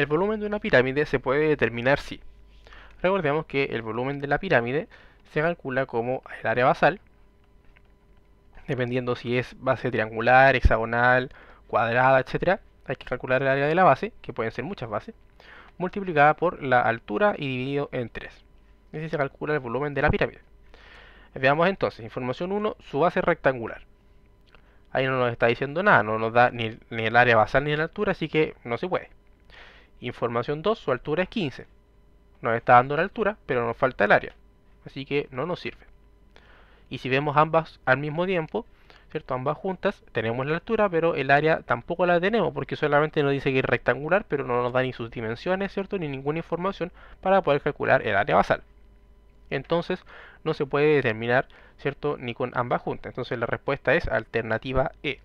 El volumen de una pirámide se puede determinar si recordemos que el volumen de la pirámide se calcula como el área basal, dependiendo si es base triangular, hexagonal, cuadrada, etc. Hay que calcular el área de la base, que pueden ser muchas bases, multiplicada por la altura y dividido en 3. Así se calcula el volumen de la pirámide. Veamos entonces, información 1, su base rectangular. Ahí no nos está diciendo nada, no nos da ni el área basal ni la altura, así que no se puede. Información 2, su altura es 15. Nos está dando la altura, pero nos falta el área. Así que no nos sirve. Y si vemos ambas al mismo tiempo, ¿cierto? Ambas juntas, tenemos la altura, pero el área tampoco la tenemos, porque solamente nos dice que es rectangular, pero no nos da ni sus dimensiones, ¿cierto? Ni ninguna información para poder calcular el área basal. Entonces, no se puede determinar, ¿cierto? Ni con ambas juntas. Entonces, la respuesta es alternativa E.